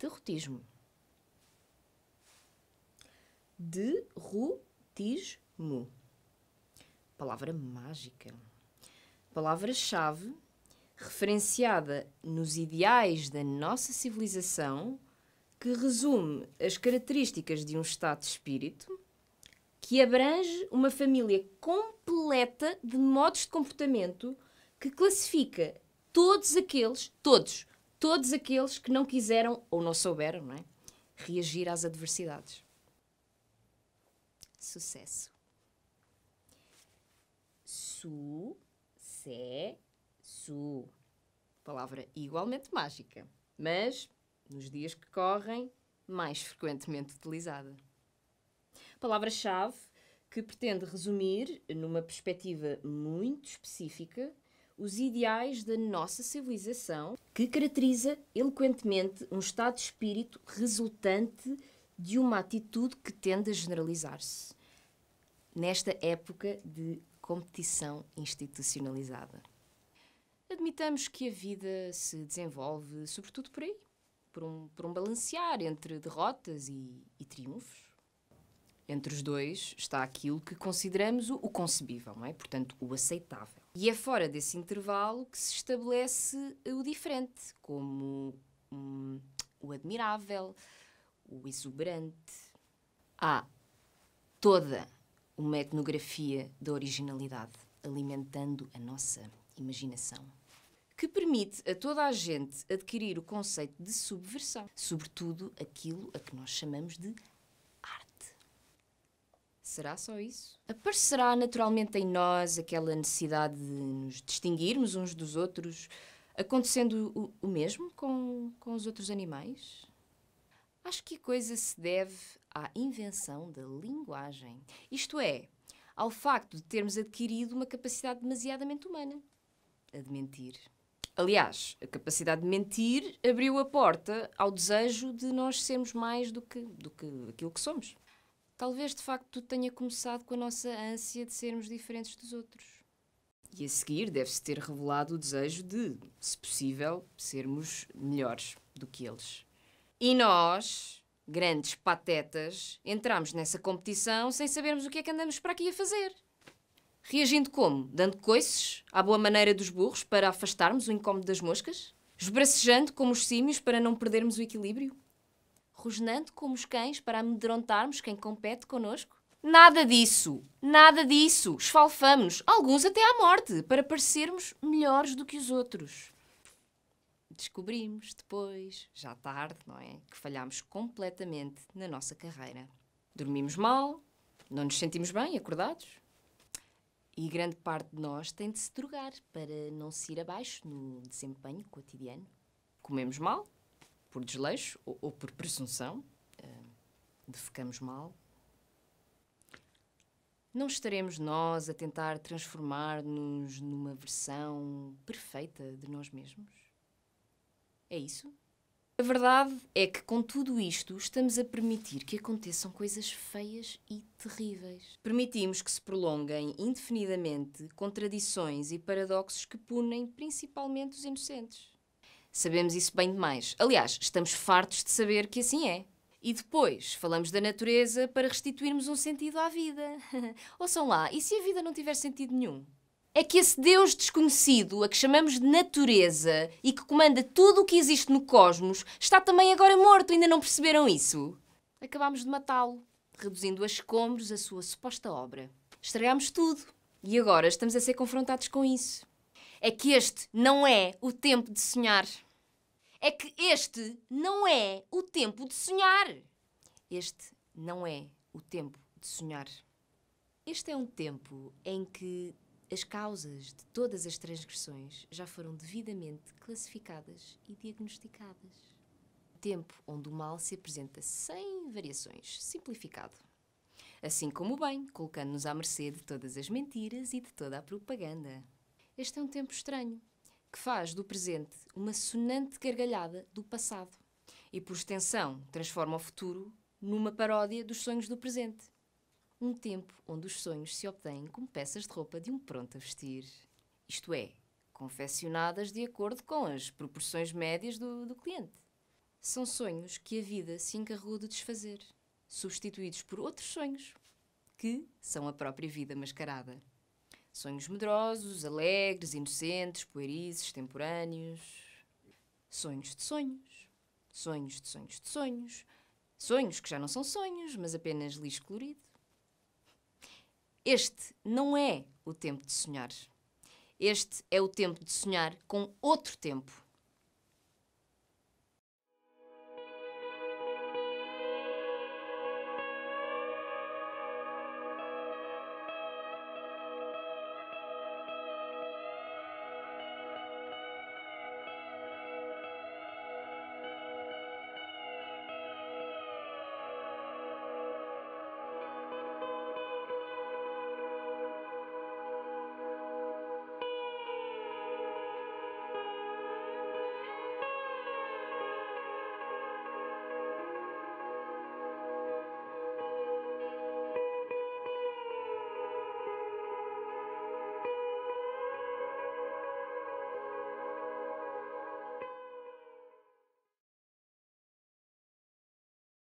derrotismo. Derrotismo. Palavra mágica. Palavra-chave referenciada nos ideais da nossa civilização, que resume as características de um estado de espírito que abrange uma família completa de modos de comportamento que classifica todos aqueles, todos, todos aqueles que não quiseram ou não souberam não é? reagir às adversidades. Sucesso. Su-ce-su. Palavra igualmente mágica, mas, nos dias que correm, mais frequentemente utilizada. Palavra-chave que pretende resumir, numa perspectiva muito específica, os ideais da nossa civilização, que caracteriza eloquentemente um estado de espírito resultante de uma atitude que tende a generalizar-se nesta época de competição institucionalizada. Admitamos que a vida se desenvolve sobretudo por aí, por um, por um balancear entre derrotas e, e triunfos. Entre os dois está aquilo que consideramos o, o concebível, não é? portanto, o aceitável. E é fora desse intervalo que se estabelece o diferente, como hum, o admirável, o exuberante. Há toda uma etnografia da originalidade, alimentando a nossa imaginação, que permite a toda a gente adquirir o conceito de subversão, sobretudo aquilo a que nós chamamos de Será só isso? Aparecerá naturalmente em nós aquela necessidade de nos distinguirmos uns dos outros, acontecendo o, o mesmo com, com os outros animais? Acho que a coisa se deve à invenção da linguagem, isto é, ao facto de termos adquirido uma capacidade demasiadamente humana a de mentir. Aliás, a capacidade de mentir abriu a porta ao desejo de nós sermos mais do que, do que aquilo que somos. Talvez de facto tudo tenha começado com a nossa ânsia de sermos diferentes dos outros. E a seguir deve-se ter revelado o desejo de, se possível, sermos melhores do que eles. E nós, grandes patetas, entramos nessa competição sem sabermos o que é que andamos para aqui a fazer. Reagindo como? Dando coices, à boa maneira dos burros, para afastarmos o incómodo das moscas? Esbracejando como os símios para não perdermos o equilíbrio? rosnando como os cães para amedrontarmos quem compete connosco? Nada disso! Nada disso! Esfalfamos-nos, alguns até à morte, para parecermos melhores do que os outros. Descobrimos depois, já tarde, não é? Que falhámos completamente na nossa carreira. Dormimos mal, não nos sentimos bem, acordados. E grande parte de nós tem de se drogar para não se ir abaixo no desempenho cotidiano. Comemos mal, por desleixo ou, ou por presunção, uh, eh, defecamos mal. Não estaremos nós a tentar transformar-nos numa versão perfeita de nós mesmos? É isso? A verdade é que, com tudo isto, estamos a permitir que aconteçam coisas feias e terríveis. Permitimos que se prolonguem indefinidamente contradições e paradoxos que punem principalmente os inocentes. Sabemos isso bem demais. Aliás, estamos fartos de saber que assim é. E depois falamos da natureza para restituirmos um sentido à vida. Ouçam lá, e se a vida não tiver sentido nenhum? É que esse Deus desconhecido, a que chamamos de natureza e que comanda tudo o que existe no cosmos, está também agora morto, ainda não perceberam isso? Acabámos de matá-lo, reduzindo a escombros a sua suposta obra. Estragámos tudo e agora estamos a ser confrontados com isso. É que este não é o tempo de sonhar é que este não é o tempo de sonhar. Este não é o tempo de sonhar. Este é um tempo em que as causas de todas as transgressões já foram devidamente classificadas e diagnosticadas. Tempo onde o mal se apresenta sem variações, simplificado. Assim como o bem, colocando-nos à mercê de todas as mentiras e de toda a propaganda. Este é um tempo estranho, que faz do presente uma sonante gargalhada do passado e, por extensão, transforma o futuro numa paródia dos sonhos do presente. Um tempo onde os sonhos se obtêm como peças de roupa de um pronto a vestir. Isto é, confeccionadas de acordo com as proporções médias do, do cliente. São sonhos que a vida se encarregou de desfazer, substituídos por outros sonhos, que são a própria vida mascarada. Sonhos medrosos, alegres, inocentes, pueris, extemporâneos. Sonhos de sonhos. Sonhos de sonhos de sonhos. Sonhos que já não são sonhos, mas apenas lixo colorido. Este não é o tempo de sonhar. Este é o tempo de sonhar com outro tempo